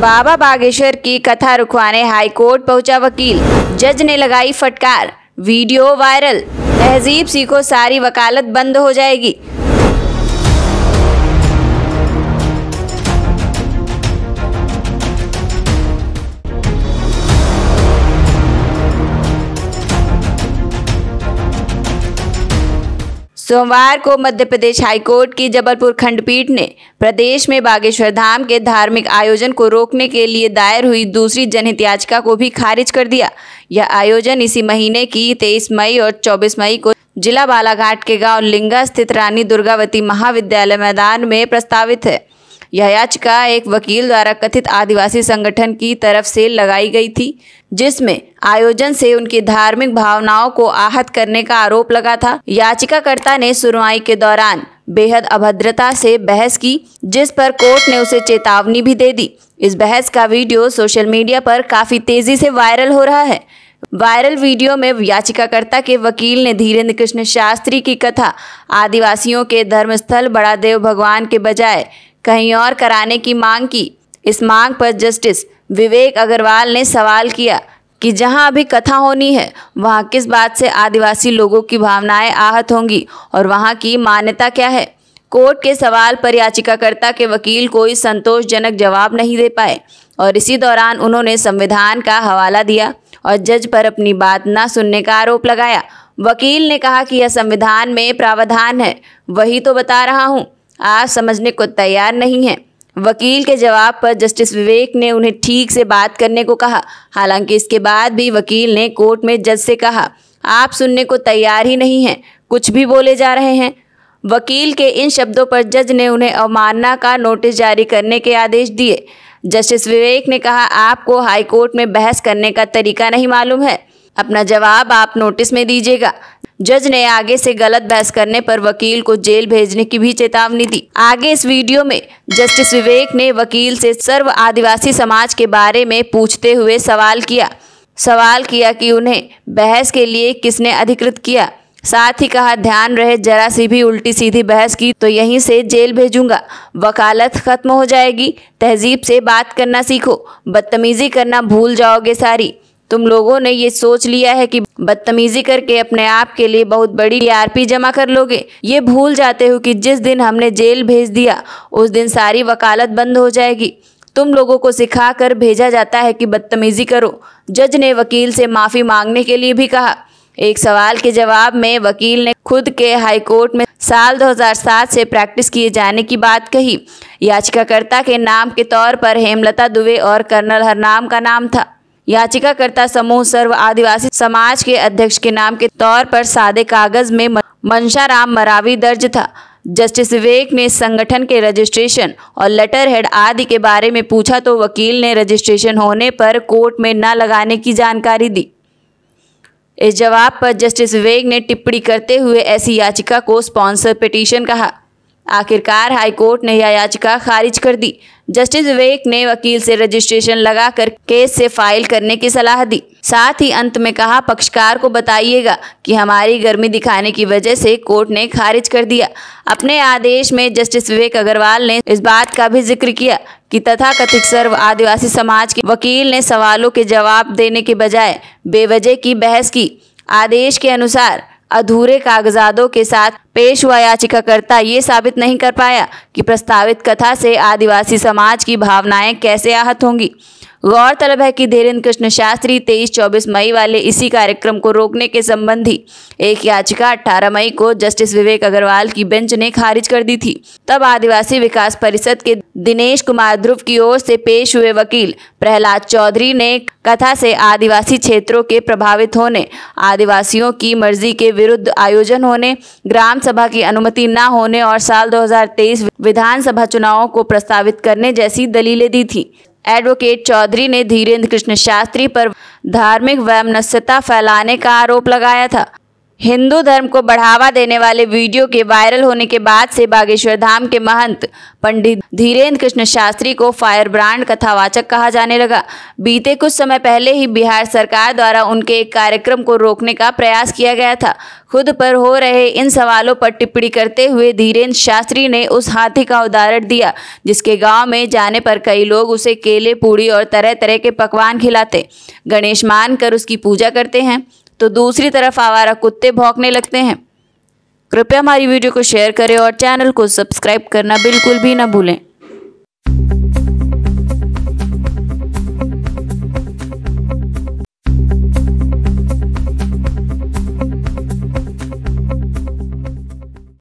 बाबा बागेश्वर की कथा रुकवाने हाईकोर्ट पहुंचा वकील जज ने लगाई फटकार वीडियो वायरल तहजीब सीखो सारी वकालत बंद हो जाएगी सोमवार को मध्य प्रदेश हाईकोर्ट की जबलपुर खंडपीठ ने प्रदेश में बागेश्वर धाम के धार्मिक आयोजन को रोकने के लिए दायर हुई दूसरी जनहित याचिका को भी खारिज कर दिया यह आयोजन इसी महीने की तेईस मई और चौबीस मई को जिला बालाघाट के गांव लिंगा स्थित रानी दुर्गावती महाविद्यालय मैदान में प्रस्तावित है यह याचिका एक वकील द्वारा कथित आदिवासी संगठन की तरफ से लगाई गई थी जिसमें आयोजन से उनकी धार्मिक भावनाओं को आहत करने का आरोप लगा था याचिकाकर्ता ने सुनवाई के दौरान बेहद अभद्रता से बहस की जिस पर कोर्ट ने उसे चेतावनी भी दे दी इस बहस का वीडियो सोशल मीडिया पर काफी तेजी से वायरल हो रहा है वायरल वीडियो में याचिकाकर्ता के वकील ने धीरेन्द्र कृष्ण शास्त्री की कथा आदिवासियों के धर्मस्थल बड़ा देव भगवान के बजाय कहीं और कराने की मांग की इस मांग पर जस्टिस विवेक अग्रवाल ने सवाल किया कि जहां अभी कथा होनी है वहां किस बात से आदिवासी लोगों की भावनाएं आहत होंगी और वहां की मान्यता क्या है कोर्ट के सवाल पर याचिकाकर्ता के वकील कोई संतोषजनक जवाब नहीं दे पाए और इसी दौरान उन्होंने संविधान का हवाला दिया और जज पर अपनी बात न सुनने का आरोप लगाया वकील ने कहा कि यह संविधान में प्रावधान है वही तो बता रहा हूँ आज समझने को तैयार नहीं है वकील के जवाब पर जस्टिस विवेक ने उन्हें ठीक से बात करने को कहा हालांकि इसके बाद भी वकील ने कोर्ट में जज से कहा आप सुनने को तैयार ही नहीं हैं कुछ भी बोले जा रहे हैं वकील के इन शब्दों पर जज ने उन्हें अवमानना का नोटिस जारी करने के आदेश दिए जस्टिस विवेक ने कहा आपको हाईकोर्ट में बहस करने का तरीका नहीं मालूम है अपना जवाब आप नोटिस में दीजिएगा जज ने आगे से गलत बहस करने पर वकील को जेल भेजने की भी चेतावनी दी आगे इस वीडियो में जस्टिस विवेक ने वकील से सर्व आदिवासी समाज के बारे में पूछते हुए सवाल किया सवाल किया कि उन्हें बहस के लिए किसने अधिकृत किया साथ ही कहा ध्यान रहे जरा सी भी उल्टी सीधी बहस की तो यहीं से जेल भेजूंगा वकालत खत्म हो जाएगी तहजीब से बात करना सीखो बदतमीजी करना भूल जाओगे सारी तुम लोगों ने ये सोच लिया है कि बदतमीजी करके अपने आप के लिए बहुत बड़ी आरपी e जमा कर लोगे ये भूल जाते हो कि जिस दिन हमने जेल भेज दिया उस दिन सारी वकालत बंद हो जाएगी तुम लोगों को सिखा कर भेजा जाता है कि बदतमीजी करो जज ने वकील से माफ़ी मांगने के लिए भी कहा एक सवाल के जवाब में वकील ने खुद के हाईकोर्ट में साल 2007 से प्रैक्टिस किए जाने की बात कही याचिकाकर्ता के नाम के तौर पर हेमलता दुबे और कर्नल हरनाम का नाम था याचिकाकर्ता समूह सर्व आदिवासी समाज के अध्यक्ष के नाम के तौर पर सादे कागज में राम मरावी दर्ज था जस्टिस विवेक ने संगठन के रजिस्ट्रेशन और लेटर हेड आदि के बारे में पूछा तो वकील ने रजिस्ट्रेशन होने पर कोर्ट में न लगाने की जानकारी दी इस जवाब पर जस्टिस विवेक ने टिप्पणी करते हुए ऐसी याचिका को स्पॉन्सर पिटीशन कहा आखिरकार हाईकोर्ट ने यह याचिका खारिज कर दी जस्टिस विवेक ने वकील से रजिस्ट्रेशन लगाकर केस से फाइल करने की सलाह दी साथ ही अंत में कहा पक्षकार को बताइएगा कि हमारी गर्मी दिखाने की वजह से कोर्ट ने खारिज कर दिया अपने आदेश में जस्टिस विवेक अग्रवाल ने इस बात का भी जिक्र किया कि कथित सर्व आदिवासी समाज के वकील ने सवालों के जवाब देने के बजाय बेवजह की बहस की आदेश के अनुसार अधूरे कागजातों के साथ पेश हुआ याचिकाकर्ता ये साबित नहीं कर पाया कि प्रस्तावित कथा से आदिवासी समाज की भावनाएं कैसे आहत होंगी गौरतलब है कि धीरेन्द्र कृष्ण शास्त्री 23-24 मई वाले इसी कार्यक्रम को रोकने के संबंधी एक याचिका 18 मई को जस्टिस विवेक अग्रवाल की बेंच ने खारिज कर दी थी तब आदिवासी विकास परिषद के दिनेश कुमार ध्रुव की ओर से पेश हुए वकील प्रहलाद चौधरी ने कथा से आदिवासी क्षेत्रों के प्रभावित होने आदिवासियों की मर्जी के विरुद्ध आयोजन होने ग्राम सभा की अनुमति न होने और साल 2023 विधानसभा चुनावों को प्रस्तावित करने जैसी दलीलें दी थी एडवोकेट चौधरी ने धीरेन्द्र कृष्ण शास्त्री पर धार्मिक वैमनस्यता फैलाने का आरोप लगाया था हिंदू धर्म को बढ़ावा देने वाले वीडियो के वायरल होने के बाद से बागेश्वर धाम के महंत पंडित धीरेन्द्र कृष्ण शास्त्री को फायर ब्रांड कथावाचक कहा जाने लगा बीते कुछ समय पहले ही बिहार सरकार द्वारा उनके एक कार्यक्रम को रोकने का प्रयास किया गया था खुद पर हो रहे इन सवालों पर टिप्पणी करते हुए धीरेन्द्र शास्त्री ने उस हाथी का उदाहरण दिया जिसके गाँव में जाने पर कई लोग उसे केले पूड़ी और तरह तरह के पकवान खिलाते गणेश मान कर उसकी पूजा करते हैं तो दूसरी तरफ आवारा कुत्ते भौंकने लगते हैं कृपया हमारी वीडियो को शेयर करें और चैनल को सब्सक्राइब करना बिल्कुल भी ना भूलें